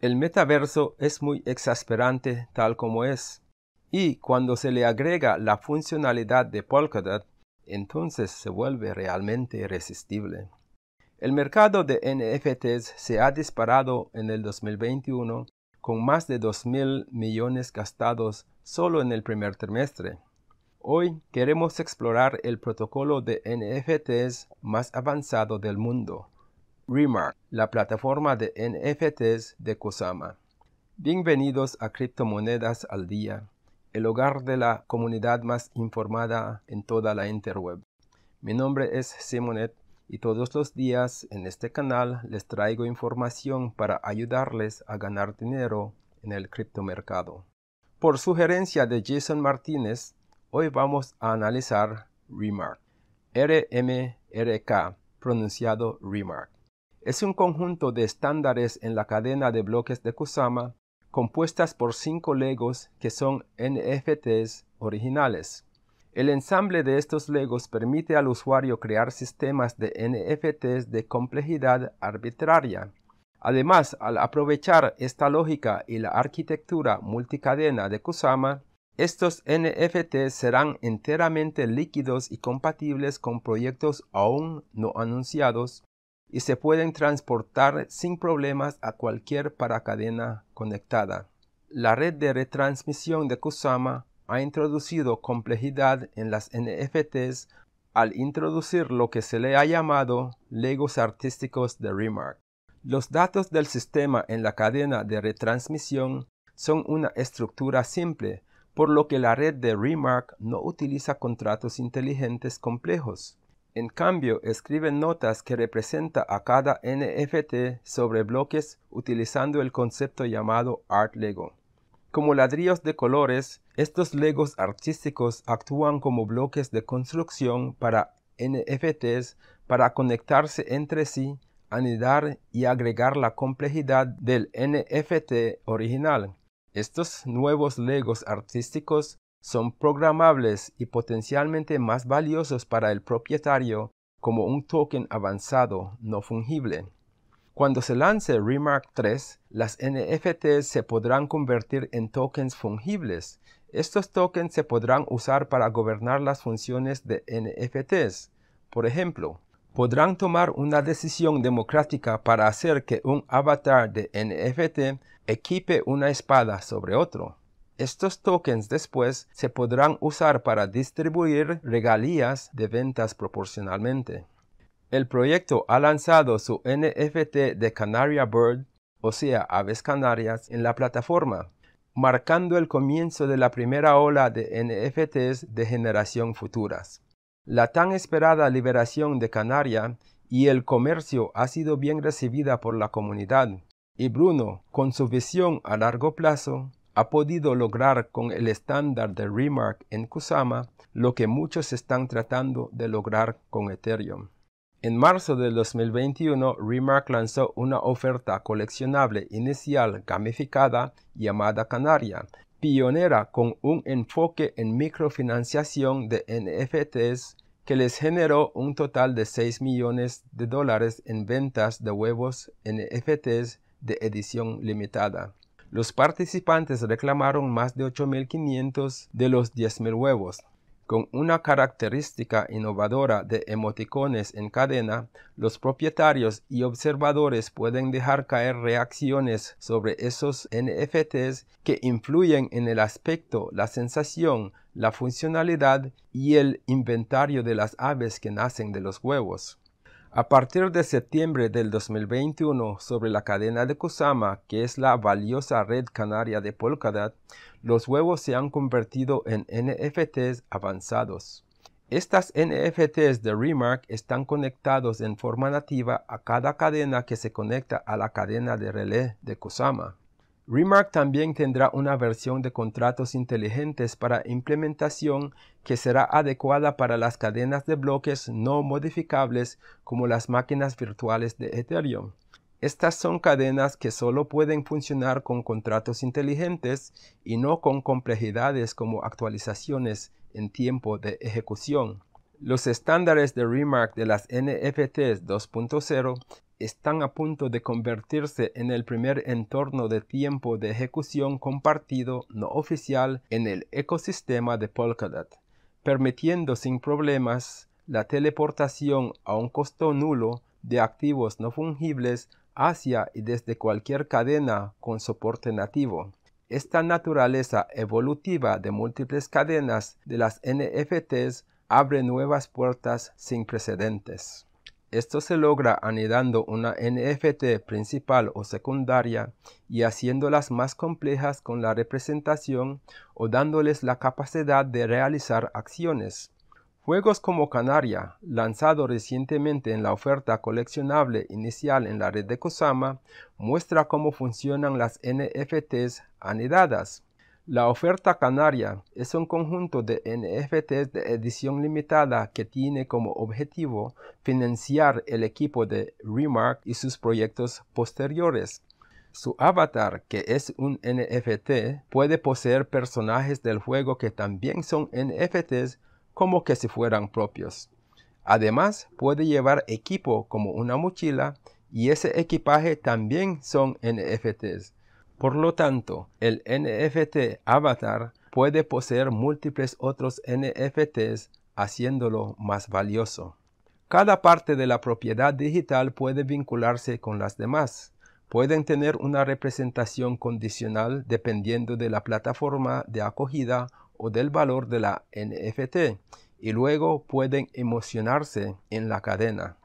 El metaverso es muy exasperante tal como es, y cuando se le agrega la funcionalidad de Polkadot, entonces se vuelve realmente irresistible. El mercado de NFTs se ha disparado en el 2021 con más de 2.000 millones gastados solo en el primer trimestre. Hoy queremos explorar el protocolo de NFTs más avanzado del mundo, Remark, la plataforma de NFTs de Kusama. Bienvenidos a Criptomonedas al Día, el hogar de la comunidad más informada en toda la interweb. Mi nombre es Simonet y todos los días en este canal les traigo información para ayudarles a ganar dinero en el criptomercado. Por sugerencia de Jason Martínez, hoy vamos a analizar Remark. RMRK, pronunciado Remark es un conjunto de estándares en la cadena de bloques de Kusama compuestas por cinco legos que son NFTs originales. El ensamble de estos legos permite al usuario crear sistemas de NFTs de complejidad arbitraria. Además, al aprovechar esta lógica y la arquitectura multicadena de Kusama, estos NFTs serán enteramente líquidos y compatibles con proyectos aún no anunciados y se pueden transportar sin problemas a cualquier paracadena conectada. La red de retransmisión de Kusama ha introducido complejidad en las NFTs al introducir lo que se le ha llamado legos artísticos de Remark. Los datos del sistema en la cadena de retransmisión son una estructura simple, por lo que la red de Remark no utiliza contratos inteligentes complejos. En cambio, escriben notas que representa a cada NFT sobre bloques utilizando el concepto llamado Art Lego. Como ladrillos de colores, estos legos artísticos actúan como bloques de construcción para NFTs para conectarse entre sí, anidar y agregar la complejidad del NFT original. Estos nuevos legos artísticos son programables y potencialmente más valiosos para el propietario como un token avanzado no fungible. Cuando se lance Remark 3, las NFTs se podrán convertir en tokens fungibles. Estos tokens se podrán usar para gobernar las funciones de NFTs. Por ejemplo, podrán tomar una decisión democrática para hacer que un avatar de NFT equipe una espada sobre otro. Estos tokens después se podrán usar para distribuir regalías de ventas proporcionalmente. El proyecto ha lanzado su NFT de Canaria Bird, o sea, aves canarias, en la plataforma, marcando el comienzo de la primera ola de NFTs de generación futuras. La tan esperada liberación de Canaria y el comercio ha sido bien recibida por la comunidad, y Bruno, con su visión a largo plazo, ha podido lograr con el estándar de Remark en Kusama lo que muchos están tratando de lograr con Ethereum. En marzo de 2021, Remark lanzó una oferta coleccionable inicial gamificada llamada Canaria, pionera con un enfoque en microfinanciación de NFTs que les generó un total de 6 millones de dólares en ventas de huevos NFTs de edición limitada. Los participantes reclamaron más de 8.500 de los 10.000 huevos. Con una característica innovadora de emoticones en cadena, los propietarios y observadores pueden dejar caer reacciones sobre esos NFTs que influyen en el aspecto, la sensación, la funcionalidad y el inventario de las aves que nacen de los huevos. A partir de septiembre del 2021, sobre la cadena de Kusama, que es la valiosa red canaria de Polkadot, los huevos se han convertido en NFTs avanzados. Estas NFTs de Remark están conectados en forma nativa a cada cadena que se conecta a la cadena de relé de Kusama. Remark también tendrá una versión de contratos inteligentes para implementación que será adecuada para las cadenas de bloques no modificables como las máquinas virtuales de Ethereum. Estas son cadenas que solo pueden funcionar con contratos inteligentes y no con complejidades como actualizaciones en tiempo de ejecución. Los estándares de Remark de las NFTs 2.0 están a punto de convertirse en el primer entorno de tiempo de ejecución compartido no oficial en el ecosistema de Polkadot, permitiendo sin problemas la teleportación a un costo nulo de activos no fungibles hacia y desde cualquier cadena con soporte nativo. Esta naturaleza evolutiva de múltiples cadenas de las NFTs abre nuevas puertas sin precedentes. Esto se logra anidando una NFT principal o secundaria y haciéndolas más complejas con la representación o dándoles la capacidad de realizar acciones. Juegos como Canaria, lanzado recientemente en la oferta coleccionable inicial en la red de Kusama, muestra cómo funcionan las NFTs anidadas. La oferta canaria es un conjunto de NFTs de edición limitada que tiene como objetivo financiar el equipo de Remark y sus proyectos posteriores. Su avatar, que es un NFT, puede poseer personajes del juego que también son NFTs como que si fueran propios. Además, puede llevar equipo como una mochila y ese equipaje también son NFTs. Por lo tanto, el NFT avatar puede poseer múltiples otros NFTs haciéndolo más valioso. Cada parte de la propiedad digital puede vincularse con las demás. Pueden tener una representación condicional dependiendo de la plataforma de acogida o del valor de la NFT y luego pueden emocionarse en la cadena.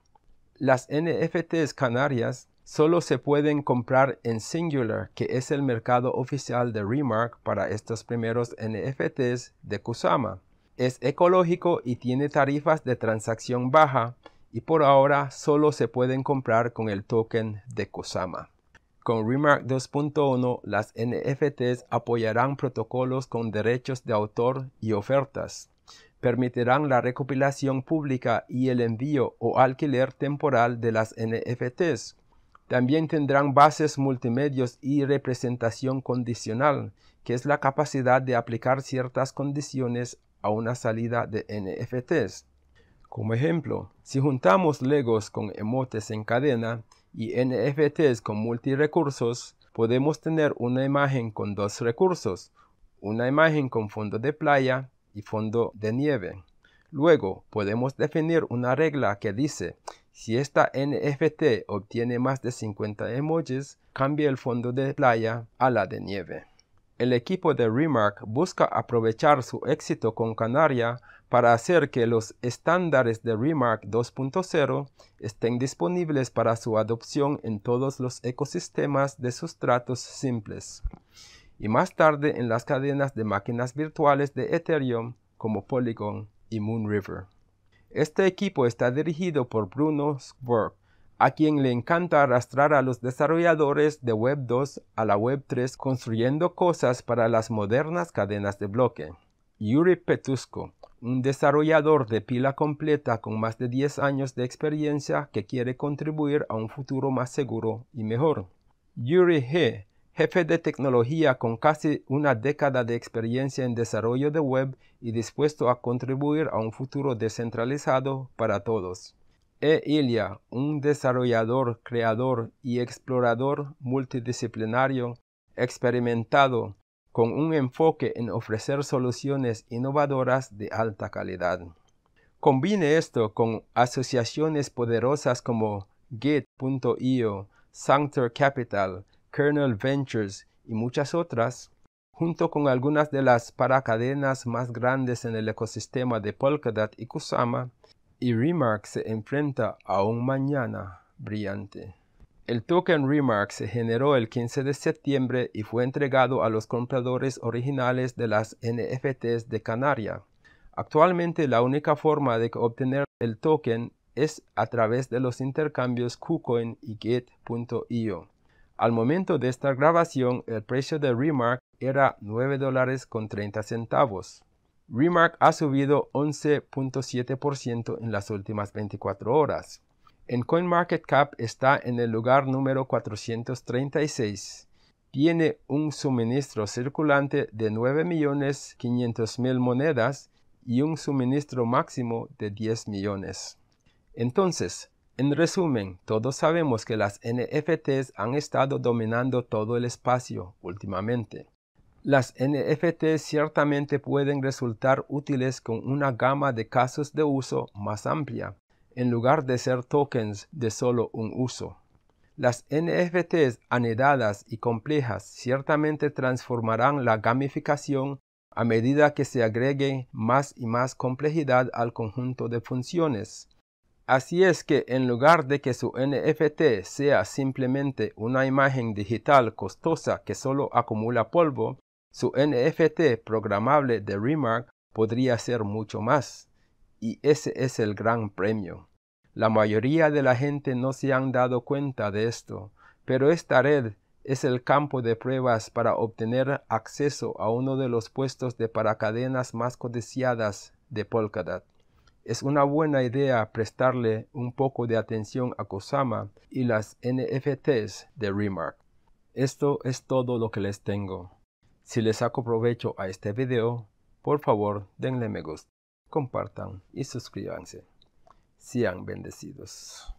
Las NFTs canarias solo se pueden comprar en Singular, que es el mercado oficial de Remark para estos primeros NFTs de Kusama. Es ecológico y tiene tarifas de transacción baja y por ahora solo se pueden comprar con el token de Kusama. Con Remark 2.1, las NFTs apoyarán protocolos con derechos de autor y ofertas permitirán la recopilación pública y el envío o alquiler temporal de las NFTs, también tendrán bases multimedios y representación condicional, que es la capacidad de aplicar ciertas condiciones a una salida de NFTs. Como ejemplo, si juntamos Legos con emotes en cadena y NFTs con multirecursos, podemos tener una imagen con dos recursos, una imagen con fondo de playa y fondo de nieve. Luego podemos definir una regla que dice si esta NFT obtiene más de 50 emojis, cambia el fondo de playa a la de nieve. El equipo de Remark busca aprovechar su éxito con Canaria para hacer que los estándares de Remark 2.0 estén disponibles para su adopción en todos los ecosistemas de sustratos simples y más tarde en las cadenas de máquinas virtuales de Ethereum como Polygon y Moonriver. Este equipo está dirigido por Bruno Swerg, a quien le encanta arrastrar a los desarrolladores de Web 2 a la Web 3 construyendo cosas para las modernas cadenas de bloque. Yuri Petusko un desarrollador de pila completa con más de 10 años de experiencia que quiere contribuir a un futuro más seguro y mejor. Yuri He, jefe de tecnología con casi una década de experiencia en desarrollo de web y dispuesto a contribuir a un futuro descentralizado para todos. E. Ilya, un desarrollador, creador y explorador multidisciplinario experimentado con un enfoque en ofrecer soluciones innovadoras de alta calidad. Combine esto con asociaciones poderosas como Git.io, Sanctor Capital, Kernel Ventures y muchas otras, junto con algunas de las paracadenas más grandes en el ecosistema de Polkadot y Kusama, y Remark se enfrenta a un mañana brillante. El token Remark se generó el 15 de septiembre y fue entregado a los compradores originales de las NFTs de Canaria. Actualmente la única forma de obtener el token es a través de los intercambios KuCoin y Gate.io. Al momento de esta grabación, el precio de Remark era $9.30. dólares Remark ha subido 11.7% en las últimas 24 horas. En CoinMarketCap está en el lugar número 436. Tiene un suministro circulante de 9.500.000 monedas y un suministro máximo de 10 millones. Entonces, en resumen, todos sabemos que las NFTs han estado dominando todo el espacio últimamente. Las NFTs ciertamente pueden resultar útiles con una gama de casos de uso más amplia, en lugar de ser tokens de solo un uso. Las NFTs anedadas y complejas ciertamente transformarán la gamificación a medida que se agregue más y más complejidad al conjunto de funciones, Así es que en lugar de que su NFT sea simplemente una imagen digital costosa que solo acumula polvo, su NFT programable de Remark podría ser mucho más. Y ese es el gran premio. La mayoría de la gente no se han dado cuenta de esto, pero esta red es el campo de pruebas para obtener acceso a uno de los puestos de paracadenas más codiciadas de Polkadot. Es una buena idea prestarle un poco de atención a Kosama y las NFTs de Remark. Esto es todo lo que les tengo. Si les saco provecho a este video, por favor denle me gusta, compartan y suscríbanse. Sean bendecidos.